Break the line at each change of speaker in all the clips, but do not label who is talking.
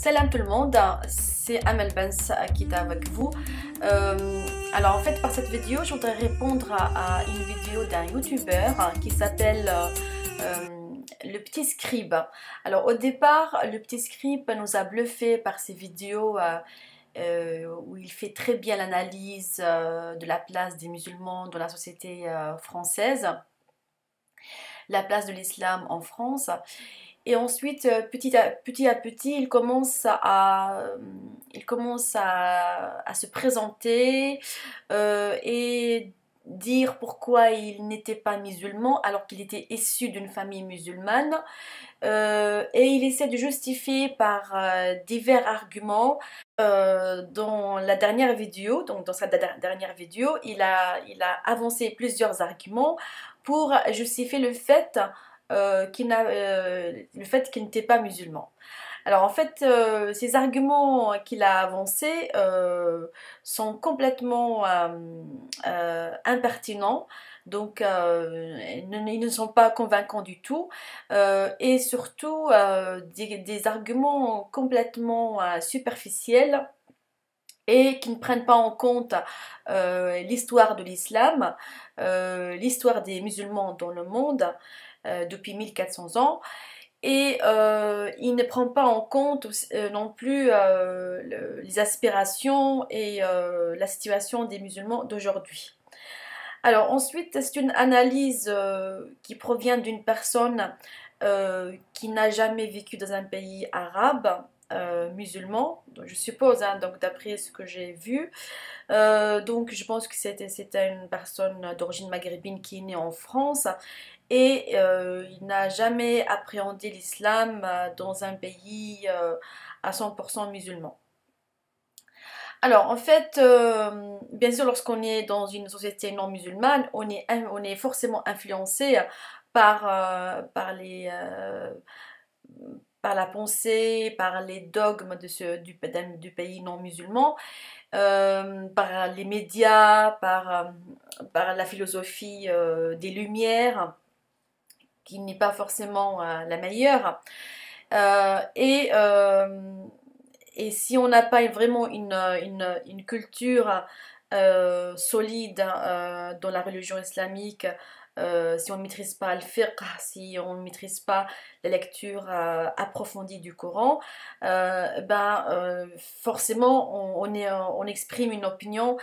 Salam tout le monde, c'est Amel Bens qui est avec vous. Euh, alors en fait par cette vidéo je voudrais répondre à, une vidéo d'un youtubeur qui s'appelle euh, euh, le petit scribe. Alors au départ le petit scribe nous a bluffé par ses vidéos où il fait très bien l'analyse de la place des musulmans dans la société française, la place de l'islam en France. Et ensuite, euh, petit à petit, il commence à, euh, il commence à, se présenter euh, et dire pourquoi il n'était pas musulman alors qu'il était issu d'une famille musulmane. et il essaie de justifier par divers arguments. dans la dernière vidéo, donc dans sa dernière vidéo, il a, il a avancé plusieurs arguments pour justifier le fait euh, euh, le fait qu'il n'était pas musulman. Alors en fait, euh, ces arguments qu'il a avancés sont complètement impertinents, donc ils ne sont pas convaincants du tout, et surtout des, des, arguments complètement superficiels et qui ne prennent pas en compte l'histoire de l'islam, l'histoire des musulmans dans le monde. Euh, depuis 1400 ans et euh, il ne prend pas en compte euh, non plus les aspirations et la situation des musulmans d'aujourd'hui. Alors ensuite, c'est une analyse qui provient d'une personne qui n'a jamais vécu dans un pays arabe. musulman, donc je suppose, hein, donc d'après ce que j'ai vu, donc je pense que c'était une personne d'origine maghrébine qui est née en France et euh, il n'a jamais appréhendé l'islam euh, dans un pays euh, à 100% musulman. Alors en fait, bien sûr, lorsqu'on est dans une société non musulmane, on est, on est forcément influencé par, par, les, par la pensée, par les dogmes de du, du pays non musulman. par les médias, par, par la philosophie des Lumières n'est pas forcément euh, la meilleure. Euh, et, euh, et si on n'a pas vraiment une culture solide dans la religion islamique, euh, si on ne maîtrise pas le fiqh, si on ne maîtrise pas la lecture euh, approfondie du Coran, euh, ben, forcément on, exprime une opinion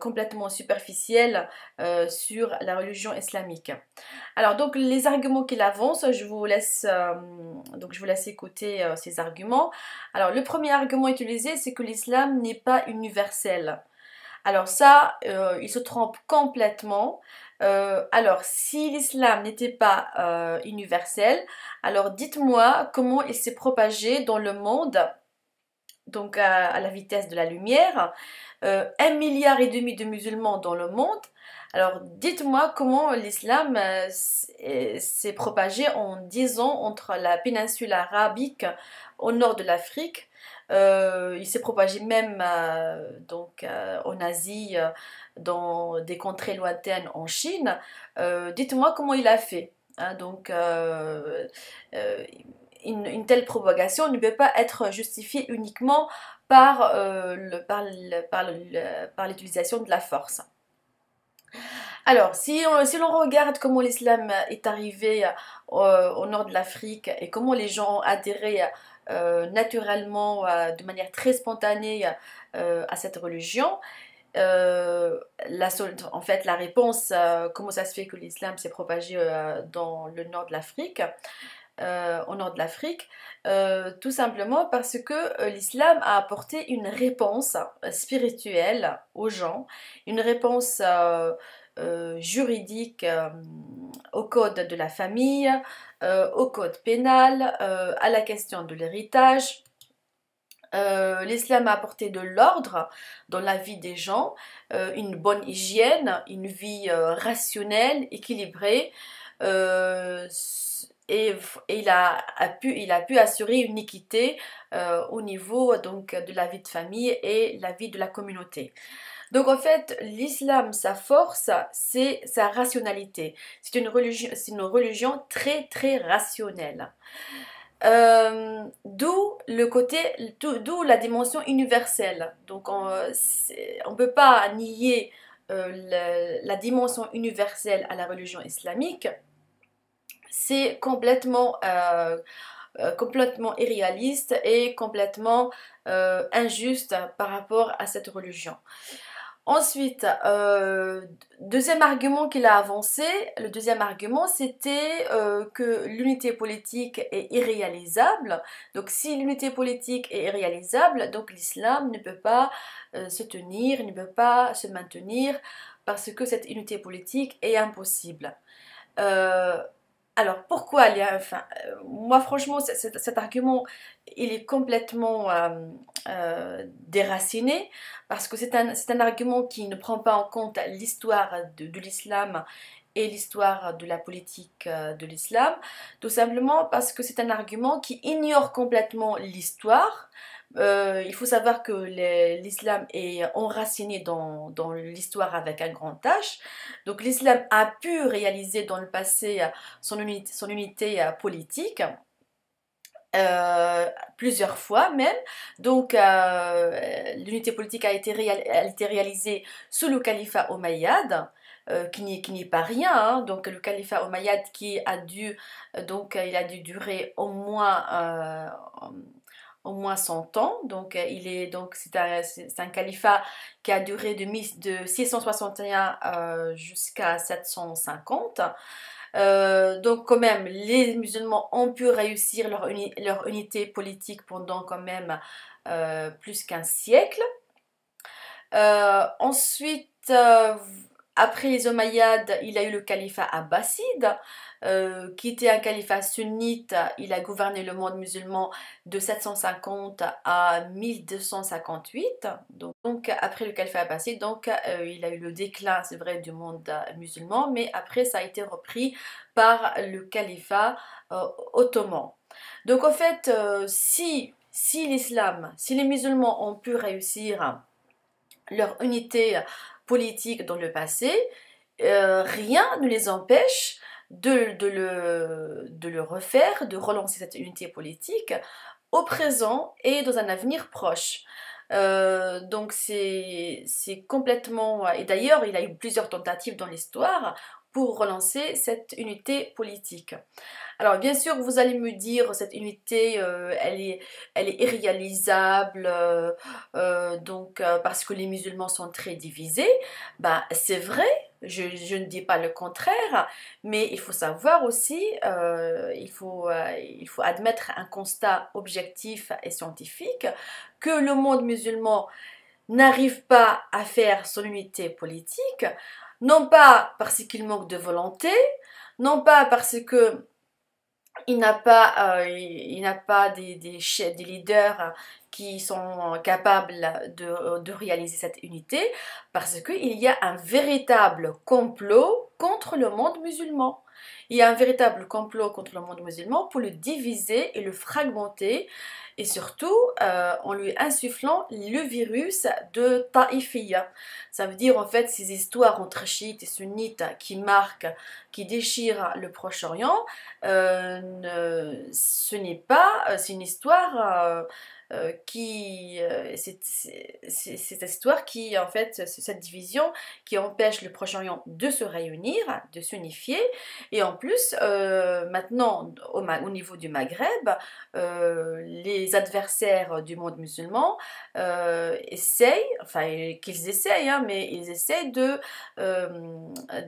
complètement superficielle sur la religion islamique. Alors donc les arguments qu'il avance, je vous laisse, donc, je vous laisse écouter ces arguments. Alors le premier argument utilisé, c'est que l'islam n'est pas universel. Alors ça, il se trompe complètement. Euh, alors, si l'islam n'était pas euh, universel, alors dites-moi comment il s'est propagé dans le monde, donc à, la vitesse de la lumière. Euh, un milliard et demi de musulmans dans le monde. Alors, dites-moi comment l'islam s'est propagé en dix ans entre la péninsule arabique au nord de l'Afrique euh, il s'est propagé même euh, donc, euh, en Asie, dans des contrées lointaines en Chine. Dites-moi comment il a fait. Hein, donc, une, telle propagation ne peut pas être justifiée uniquement par l'utilisation de la force. Alors, si l'on regarde comment l'islam est arrivé au, au nord de l'Afrique et comment les gens ont adhéré euh, naturellement, euh, de manière très spontanée euh, à cette religion. en fait, la réponse, comment ça se fait que l'islam s'est propagé dans le nord de l'Afrique, au nord de l'Afrique, tout simplement parce que l'islam a apporté une réponse spirituelle aux gens, une réponse euh, juridique, euh, au code de la famille, euh, au code pénal, à la question de l'héritage. L'islam a apporté de l'ordre dans la vie des gens, une bonne hygiène, une vie rationnelle, équilibrée. Et, il, a, pu, assurer une équité au niveau donc, de la vie de famille et la vie de la communauté. Donc en fait, l'islam, sa force, c'est sa rationalité. C'est une religion, une religion très très rationnelle. Euh, d'où le côté, d'où la dimension universelle. Donc on ne peut pas nier euh, la, dimension universelle à la religion islamique. C'est complètement euh, complètement irréaliste et complètement injuste par rapport à cette religion. Ensuite, euh, deuxième argument qu'il a avancé, le deuxième argument c'était euh, que l'unité politique est irréalisable. Donc si l'unité politique est irréalisable, donc l'islam ne peut pas euh, se tenir, ne peut pas se maintenir parce que cette unité politique est impossible. Alors pourquoi il y a euh, Moi franchement cet, argument il est complètement euh, euh, déraciné parce que c'est un, argument qui ne prend pas en compte l'histoire de, de l'islam et l'histoire de la politique de l'islam, tout simplement parce que c'est un argument qui ignore complètement l'histoire, euh, il faut savoir que l'islam est enraciné dans, l'histoire avec un grand H. Donc l'islam a pu réaliser dans le passé son unité, politique. Euh, plusieurs fois même. Donc euh, l'unité politique a été, été, réalisée sous le califat Omeyyade. qui n'est pas rien hein. donc le califat Omeyyade qui a dû donc il a dû durer au moins au moins 100 ans. Donc, euh, il est, donc c'est, un, califat qui a duré de, de 661 euh, jusqu'à 750. Euh, donc quand même, les musulmans ont pu réussir leur, leur unité politique pendant quand même plus qu'un siècle. ensuite, après les Omeyyades, il a eu le califat abbasside, euh, qui était un califat sunnite. Il a gouverné le monde musulman de 750 à 1258. Donc, après le califat abbasside, donc, euh, il a eu le déclin, c'est vrai, du monde musulman, mais après ça a été repris par le califat euh, ottoman. Donc en fait, euh, si, si l'islam, si les musulmans ont pu réussir leur unité politique dans le passé, euh, rien ne les empêche de, de, le, refaire, de relancer cette unité politique au présent et dans un avenir proche. Euh, donc c'est complètement... Et d'ailleurs, il a eu plusieurs tentatives dans l'histoire pour relancer cette unité politique. Alors bien sûr, vous allez me dire, cette unité, euh, elle, est, elle est irréalisable, euh, euh, donc parce que les musulmans sont très divisés. Bah, c'est vrai, je, ne dis pas le contraire, mais il faut savoir aussi, il, faut, il faut admettre un constat objectif et scientifique que le monde musulman n'arrive pas à faire son unité politique, non pas parce qu'il manque de volonté, non pas parce que il n'a pas, euh, pas des, des, leaders euh, qui sont euh, capables de, de réaliser cette unité parce qu'il y a un véritable complot contre le monde musulman. Il y a un véritable complot contre le monde musulman pour le diviser et le fragmenter et surtout euh, en lui insufflant le virus de Taïfia. Ça veut dire en fait ces histoires entre chiites et sunnites qui marquent, qui déchirent le Proche-Orient, euh, ce n'est pas, euh, c'est une histoire euh, qui euh, cette histoire qui en fait cette division qui empêche le Proche-Orient de se réunir, de s'unifier et en plus euh, maintenant au, niveau du Maghreb, les adversaires du monde musulman essayent, enfin qu'ils essayent, hein, mais ils essayent de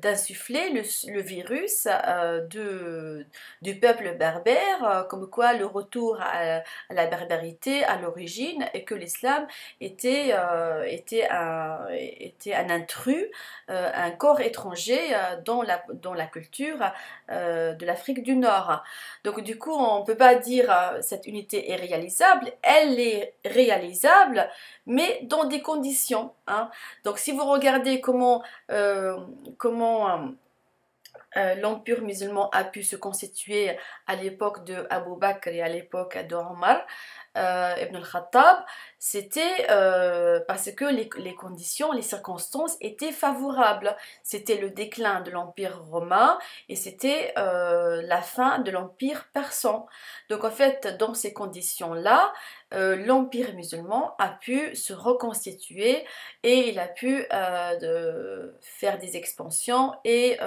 d'insuffler le, virus de, du peuple berbère, comme quoi le retour à, à la barbarité à l'origine et que l'islam était, euh, un, intrus, euh, un corps étranger euh, dans, la, dans la culture de l'Afrique du Nord. Donc du coup, on ne peut pas dire cette unité est réalisable, elle est réalisable, mais dans des conditions. Hein. Donc si vous regardez comment... comment l'empire musulman a pu se constituer à l'époque de Abu Bakr et à l'époque d'Omar, euh, Ibn c'était euh, parce que les, conditions, les circonstances étaient favorables. C'était le déclin de l'Empire romain et c'était euh, la fin de l'Empire persan. Donc en fait, dans ces conditions-là, l'Empire musulman a pu se reconstituer et il a pu faire des expansions et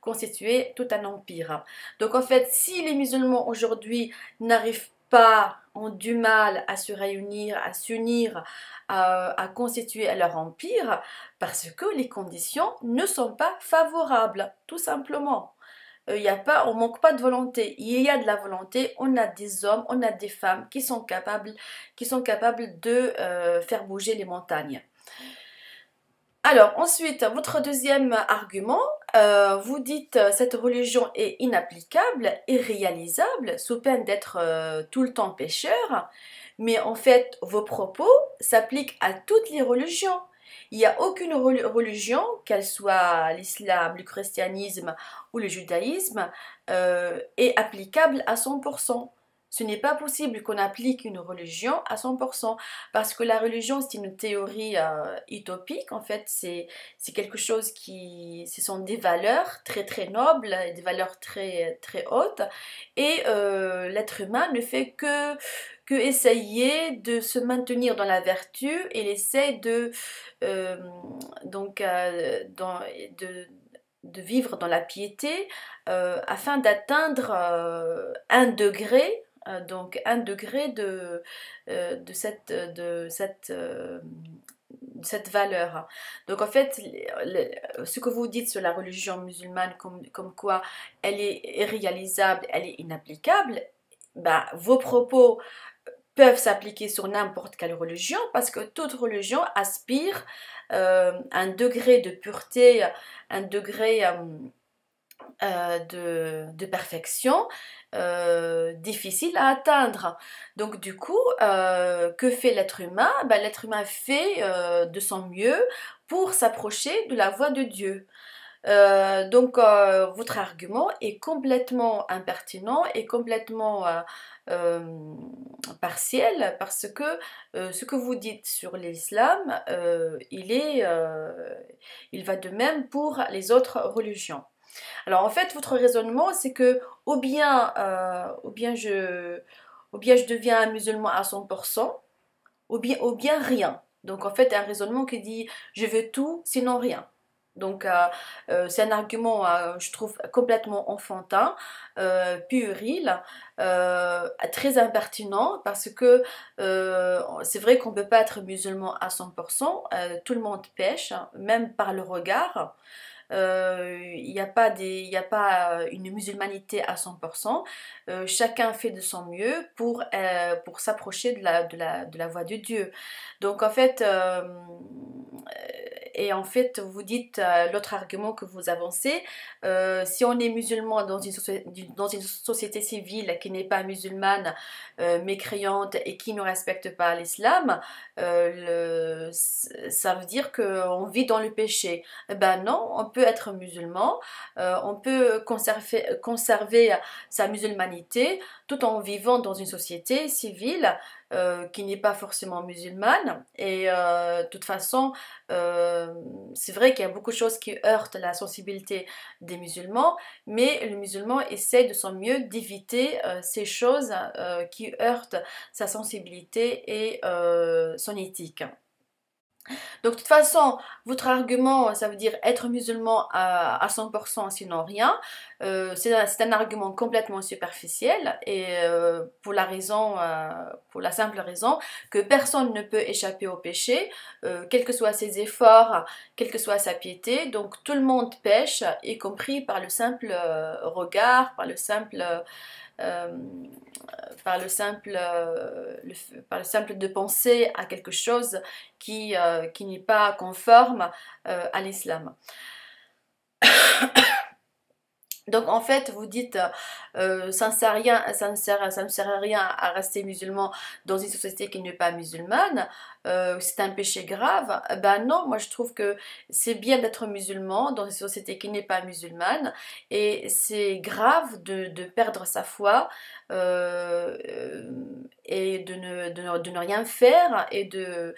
constituer tout un empire. Donc en fait, si les musulmans aujourd'hui n'arrivent pas ont du mal à se réunir, à s'unir, à, constituer leur empire, parce que les conditions ne sont pas favorables, tout simplement. Il euh, y a pas, on manque pas de volonté. Il y a de la volonté. On a des hommes, on a des femmes qui sont capables, qui sont capables de euh, faire bouger les montagnes. Alors ensuite, votre deuxième argument, euh, vous dites euh, cette religion est inapplicable, irréalisable, sous peine d'être euh, tout le temps pécheur, mais en fait vos propos s'appliquent à toutes les religions. Il n'y a aucune religion, qu'elle soit l'islam, le christianisme ou le judaïsme, est applicable à 100%. Ce n'est pas possible qu'on applique une religion à 100% parce que la religion c'est une théorie euh, utopique en fait, c'est quelque chose qui ce sont des valeurs très très nobles, des valeurs très très hautes et euh, l'être humain ne fait que que essayer de se maintenir dans la vertu et essaie de euh, donc de vivre dans la piété afin d'atteindre un degré euh, donc un degré de, euh, de cette, de cette, euh, cette valeur. Donc en fait, ce que vous dites sur la religion musulmane comme, comme quoi elle est irréalisable, elle est inapplicable, bah, vos propos peuvent s'appliquer sur n'importe quelle religion parce que toute religion aspire euh, un degré de pureté, un degré de, de, perfection euh, difficile à atteindre. Donc du coup, euh, que fait l'être humain ben, L'être humain fait euh, de son mieux pour s'approcher de la voie de Dieu. donc votre argument est complètement impertinent et complètement partiel parce que ce que vous dites sur l'islam, il il va de même pour les autres religions. Alors en fait, votre raisonnement, c'est que ou bien, euh, bien je, bien je deviens un musulman à 100%, ou bien, ou bien rien. Donc en fait, un raisonnement qui dit je veux tout, sinon rien. Donc euh, euh, c'est un argument, je trouve, complètement enfantin, puéril, très impertinent, parce que c'est vrai qu'on ne peut pas être musulman à 100%, tout le monde pêche, hein, même par le regard. Euh, il n'y a, pas des, a pas euh, une musulmanité à 100%. Euh, chacun fait de son mieux pour, pour s'approcher de la, de, la, de la voie de Dieu. Donc en fait, et en fait vous dites euh, l'autre argument que vous avancez, euh, si on est musulman dans une, dans une société civile qui n'est pas musulmane, euh, mécréante et qui ne respecte pas l'islam, ça veut dire qu'on vit dans le péché. Eh ben non, on peut être musulman, on peut conserver, conserver sa musulmanité tout en vivant dans une société civile euh, qui n'est pas forcément musulmane. Et euh, de toute façon, euh, c'est vrai qu'il y a beaucoup de choses qui heurtent la sensibilité des musulmans, mais le musulman essaie de son mieux d'éviter ces choses qui heurtent sa sensibilité et son éthique. Donc de toute façon, votre argument, ça veut dire être musulman à, 100%, sinon rien, euh, c'est un, argument complètement superficiel et euh, pour la raison, euh, pour la simple raison que personne ne peut échapper au péché, quels que soient ses efforts, quelle que soit sa piété. Donc tout le monde pêche, y compris par le simple regard, par le simple euh, par, le simple, euh, par le simple de penser à quelque chose qui, euh, qui n'est pas conforme à l'islam. Donc en fait, vous dites, euh, euh, ça, ne sert à rien, ça, ne sert à, ça ne sert rien à rester musulman dans une société qui n'est pas musulmane, euh, c'est un péché grave. Ben non, moi je trouve que c'est bien d'être musulman dans une société qui n'est pas musulmane et c'est grave de, perdre sa foi, euh, euh, et de ne, de, ne, rien faire et de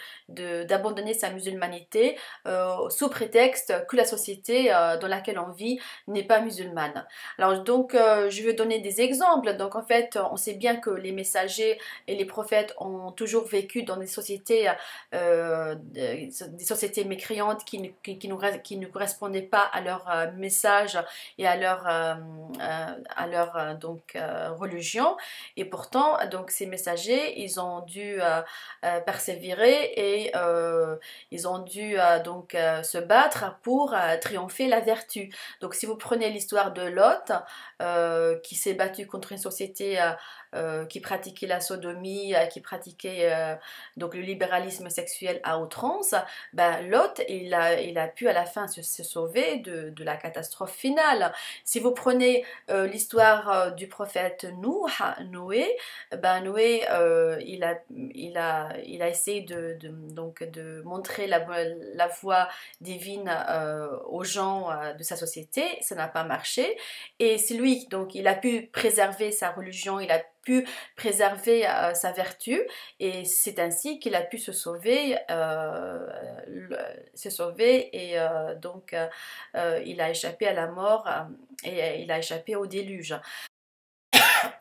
d'abandonner sa musulmanité euh, sous prétexte que la société dans laquelle on vit n'est pas musulmane. Alors donc je vais donner des exemples. Donc en fait on sait bien que les messagers et les prophètes ont toujours vécu dans des sociétés des sociétés mécréantes qui, ne, qui, qui ne correspondaient pas à leur message et à leur, à leur donc, religion. Et pourtant, donc ces messagers, ils ont dû euh, euh, persévérer et euh, ils ont dû donc se battre pour triompher la vertu. Donc si vous prenez l'histoire de Lot, qui s'est battu contre une société qui pratiquait la sodomie, qui pratiquait donc le libéralisme sexuel à outrance, ben, Lot, il a, il a pu à la fin se, sauver de, la catastrophe finale. Si vous prenez l'histoire du prophète Nour, Noé, bah, euh, il a essayé de, donc de montrer la voie divine euh, aux gens euh, de sa société ça n'a pas marché et c'est lui donc il a pu préserver sa religion il a pu préserver sa vertu et c'est ainsi qu'il a pu se sauver, se sauver et donc il a échappé à la mort et il a échappé au déluge.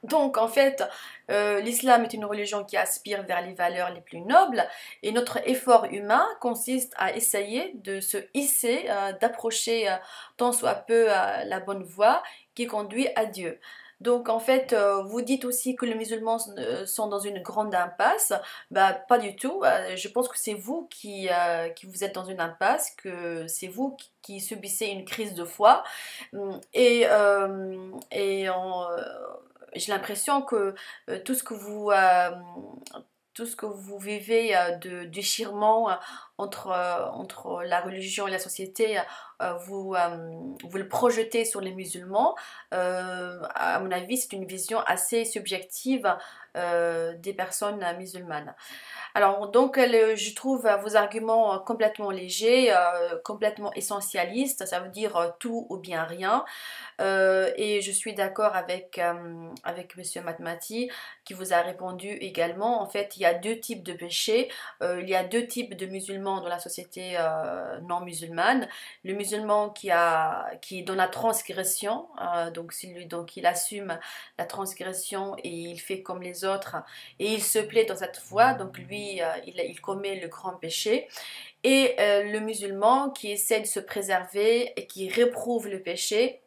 Donc en fait, euh, l'islam est une religion qui aspire vers les valeurs les plus nobles et notre effort humain consiste à essayer de se hisser, euh, d'approcher euh, tant soit peu la bonne voie qui conduit à Dieu. Donc en fait, vous dites aussi que les musulmans sont dans une grande impasse. Bah pas du tout. je pense que c'est vous qui, qui, vous êtes dans une impasse, que c'est vous qui, subissez une crise de foi. Hum, et, et j'ai l'impression que euh, tout ce que vous euh, tout ce que vous vivez euh, de déchirement entre, entre la religion et la société, vous, vous le projetez sur les musulmans. à mon avis, c'est une vision assez subjective euh, des personnes musulmanes. Alors donc je trouve vos arguments euh, complètement légers, euh, complètement essentialistes, ça veut dire tout ou bien rien. et je suis d'accord avec, avec Monsieur Matmati qui vous a répondu également. En fait, il y a deux types de péchés. il y a deux types de musulmans dans la société non musulmane. Le musulman qui, a, qui est dans la transgression, donc, donc il assume la transgression et il fait comme les et il se plaît dans cette voie, donc lui, euh, il, commet le grand péché. Et euh, le musulman qui essaie de se préserver et qui réprouve le péché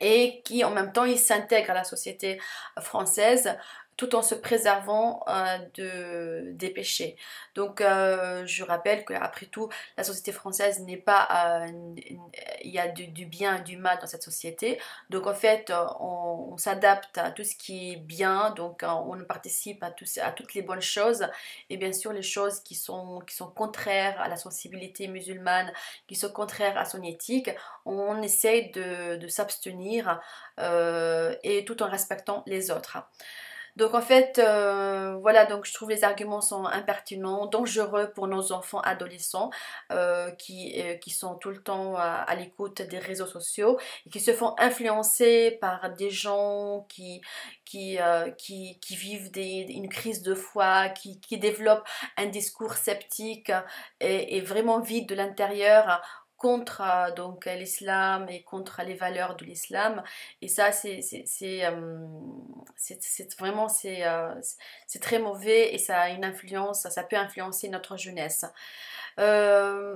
et qui en même temps il s'intègre à la société française tout en se préservant euh, de, des péchés. Donc euh, je rappelle qu'après tout, la société française n'est pas... Euh, il y a du, bien et du mal dans cette société. Donc en fait, on, s'adapte à tout ce qui est bien, donc on participe à, tout, à toutes les bonnes choses. Et bien sûr, les choses qui sont, qui sont contraires à la sensibilité musulmane, qui sont contraires à son éthique, on essaye de, s'abstenir et tout en respectant les autres. Donc en fait, euh, voilà, donc je trouve les arguments sont impertinents, dangereux pour nos enfants adolescents euh, euh, qui, sont tout le temps à, l'écoute des réseaux sociaux et qui se font influencer par des gens qui, qui, qui, vivent une crise de foi, qui, qui développent un discours sceptique et, et vraiment vide de l'intérieur contre euh, donc euh, l'islam et contre les valeurs de l'islam et ça c'est euh, vraiment c'est très mauvais et ça a une influence ça peut influencer notre jeunesse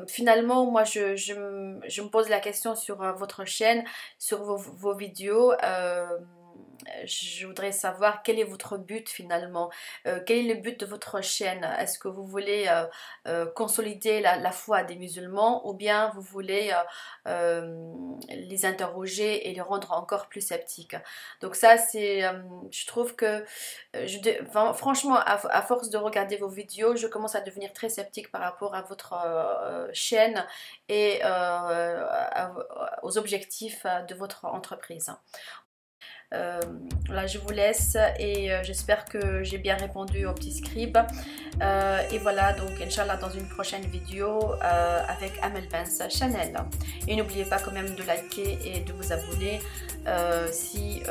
finalement moi je, me pose la question sur votre chaîne sur vos, vos vidéos euh, je voudrais savoir quel est votre but finalement, euh, quel est le but de votre chaîne. Est-ce que vous voulez euh, consolider la, foi des musulmans ou bien vous voulez les interroger et les rendre encore plus sceptiques. Donc ça, c'est, je trouve que, franchement, à, force de regarder vos vidéos, je commence à devenir très sceptique par rapport à votre chaîne et aux objectifs de votre entreprise. Voilà, euh, je vous laisse et euh, j'espère que j'ai bien répondu au petit scribe. Euh, et voilà, donc Inch'Allah dans une prochaine vidéo avec Amel Benz Chanel. Et n'oubliez pas quand même de liker et de vous abonner si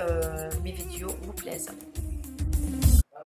mes vidéos vous plaisent.